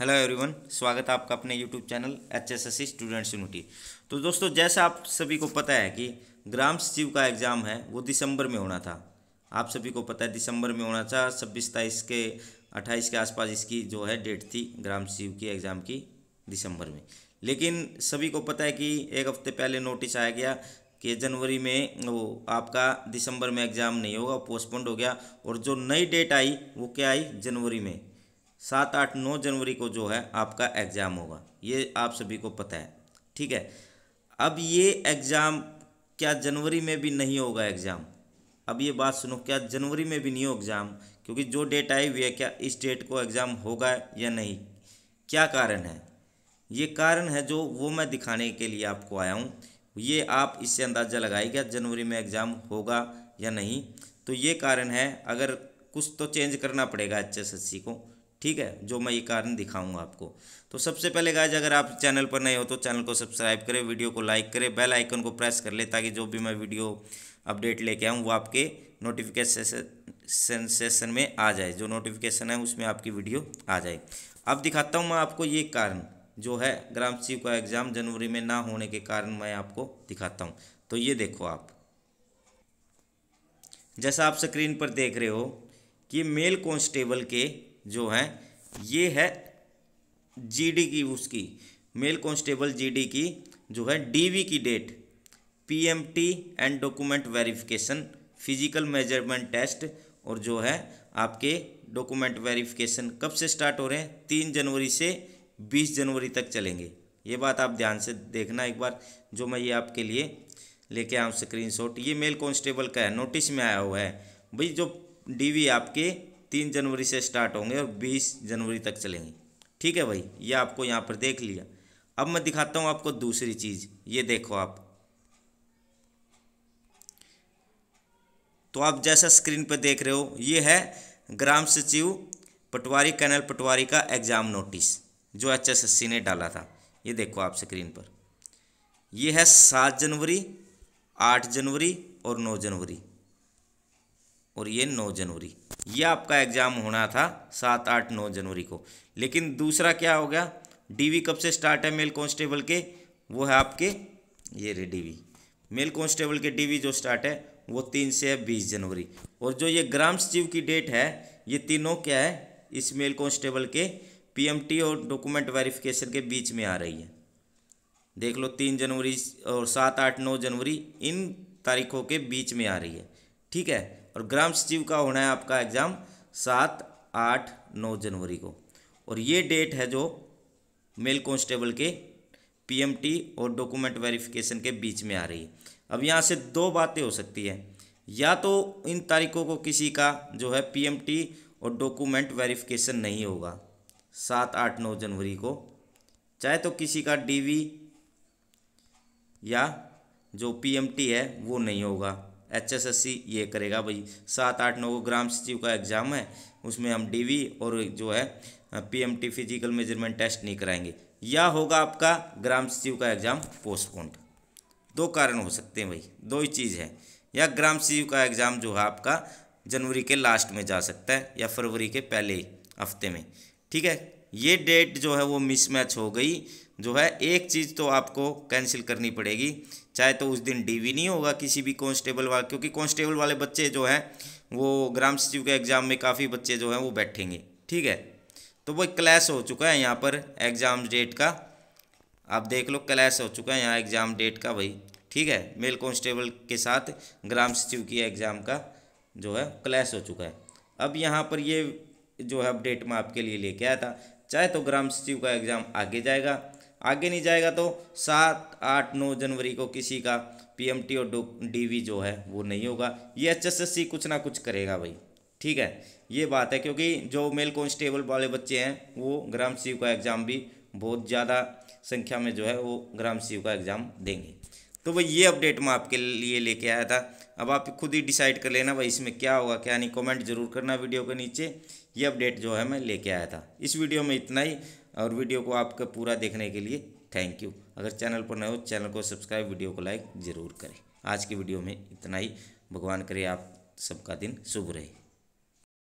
hello everyone स्वागत है आपका अपने YouTube channel H S S C students unity तो दोस्तों जैसा आप सभी को पता है कि ग्राम सचिव का एग्ज़ाम है वो दिसंबर में होना था आप सभी को पता है दिसंबर में होना था छब्बीस तेईस के अट्ठाईस के आसपास इसकी जो है डेट थी ग्राम सचिव की एग्ज़ाम की दिसंबर में लेकिन सभी को पता है कि एक हफ्ते पहले नोटिस आया गया कि जनवरी में वो आपका दिसंबर में एग्ज़ाम नहीं होगा पोस्टपोन्ड हो गया और जो नई डेट आई वो क्या आई जनवरी में सात आठ नौ जनवरी को जो है आपका एग्ज़ाम होगा ये आप सभी को पता है ठीक है अब ये एग्ज़ाम क्या जनवरी में भी नहीं होगा एग्ज़ाम अब ये बात सुनो क्या जनवरी में भी नहीं हो एग्ज़ाम क्योंकि जो डेट आई हुई है क्या इस डेट को एग्ज़ाम होगा या नहीं क्या कारण है ये कारण है जो वो मैं दिखाने के लिए आपको आया हूँ ये आप इससे अंदाज़ा लगाएगा जनवरी में एग्ज़ाम होगा या नहीं तो ये कारण है अगर कुछ तो चेंज करना पड़ेगा एच को ठीक है जो मैं ये कारण दिखाऊंगा आपको तो सबसे पहले गाइज अगर आप चैनल पर नए हो तो चैनल को सब्सक्राइब करें वीडियो को लाइक करें बेल आइकन को प्रेस कर ले ताकि जो भी मैं वीडियो अपडेट लेके आऊँ वो आपके नोटिफिकेशन सेशन में आ जाए जो नोटिफिकेशन है उसमें आपकी वीडियो आ जाए अब दिखाता हूँ मैं आपको ये कारण जो है ग्राम सचिव का एग्ज़ाम जनवरी में ना होने के कारण मैं आपको दिखाता हूँ तो ये देखो आप जैसा आप स्क्रीन पर देख रहे हो कि मेल कांस्टेबल के जो है ये है जीडी की उसकी मेल कांस्टेबल जीडी की जो है डीवी की date PMT and document verification physical measurement test और जो है आपके डॉक्यूमेंट वेरिफिकेशन कब से स्टार्ट हो रहे हैं तीन जनवरी से बीस जनवरी तक चलेंगे ये बात आप ध्यान से देखना एक बार जो मैं ये आपके लिए लेके आऊँ शॉट ये मेल कॉन्स्टेबल का है नोटिस में आया हुआ है भाई जो डीवी आपके तीन जनवरी से स्टार्ट होंगे और बीस जनवरी तक चलेंगे ठीक है भाई ये आपको यहाँ पर देख लिया अब मैं दिखाता हूँ आपको दूसरी चीज़ ये देखो आप तो आप जैसा स्क्रीन पर देख रहे हो ये है ग्राम सचिव पटवारी कैनल पटवारी का एग्ज़ाम नोटिस जो एचएसएससी ने डाला था ये देखो आप स्क्रीन पर ये है सात जनवरी आठ जनवरी और नौ जनवरी और ये नौ जनवरी ये आपका एग्ज़ाम होना था सात आठ नौ जनवरी को लेकिन दूसरा क्या हो गया डीवी कब से स्टार्ट है मेल कांस्टेबल के वो है आपके ये रे डीवी मेल कांस्टेबल के डीवी जो स्टार्ट है वो तीन से है बीस जनवरी और जो ये ग्राम सचिव की डेट है ये तीनों क्या है इस मेल कांस्टेबल के पीएमटी और डॉक्यूमेंट वेरिफिकेशन के बीच में आ रही है देख लो तीन जनवरी और सात आठ नौ जनवरी इन तारीखों के बीच में आ रही है ठीक है और ग्राम सचिव का होना है आपका एग्ज़ाम सात आठ नौ जनवरी को और ये डेट है जो मेल कॉन्स्टेबल के पीएमटी और डॉक्यूमेंट वेरिफिकेशन के बीच में आ रही है अब यहाँ से दो बातें हो सकती है या तो इन तारीखों को किसी का जो है पीएमटी और डॉक्यूमेंट वेरिफिकेशन नहीं होगा सात आठ नौ जनवरी को चाहे तो किसी का डीवी या जो पीएमटी है वो नहीं होगा एच एस एस सी ये करेगा भाई सात आठ नौ ग्राम सचिव का एग्ज़ाम है उसमें हम डी वी और जो है P M T physical measurement test नहीं कराएंगे या होगा आपका ग्राम सचिव का एग्ज़ाम पोस्टपोन्ड दो कारण हो सकते हैं भाई दो ही चीज़ है या ग्राम सचिव का एग्ज़ाम जो है आपका जनवरी के लास्ट में जा सकता है या फरवरी के पहले हफ्ते में ठीक है ये डेट जो है वो मिसमैच हो गई जो है एक चीज़ तो आपको कैंसिल करनी पड़ेगी चाहे तो उस दिन डीवी नहीं होगा किसी भी कांस्टेबल वाले क्योंकि कांस्टेबल वाले बच्चे जो हैं वो ग्राम सचिव के एग्ज़ाम में काफ़ी बच्चे जो हैं वो बैठेंगे ठीक है तो वो क्लैश हो चुका है यहाँ पर एग्ज़ाम डेट का आप देख लो क्लैश हो चुका है यहाँ एग्ज़ाम डेट का भाई ठीक है मेल कॉन्स्टेबल के साथ ग्राम सचिव की एग्ज़ाम का जो है क्लैश हो चुका है अब यहाँ पर ये जो है अपडेट मैं आपके लिए लेके आया था चाहे तो ग्राम सचिव का एग्ज़ाम आगे जाएगा आगे नहीं जाएगा तो सात आठ नौ जनवरी को किसी का पीएमटी और डीवी जो है वो नहीं होगा ये एचएसएससी कुछ ना कुछ करेगा भाई ठीक है ये बात है क्योंकि जो मेल कॉन्स्टेबल वाले बच्चे हैं वो ग्राम सी का एग्ज़ाम भी बहुत ज़्यादा संख्या में जो है वो ग्राम सी का एग्ज़ाम देंगे तो भाई ये अपडेट मैं आपके लिए लेके आया था अब आप खुद ही डिसाइड कर लेना भाई इसमें क्या होगा क्या नहीं कमेंट जरूर करना वीडियो के नीचे ये अपडेट जो है मैं लेके आया था इस वीडियो में इतना ही और वीडियो को आपका पूरा देखने के लिए थैंक यू अगर चैनल पर नए हो चैनल को सब्सक्राइब वीडियो को लाइक ज़रूर करें आज की वीडियो में इतना ही भगवान करे आप सबका दिन शुभ रहे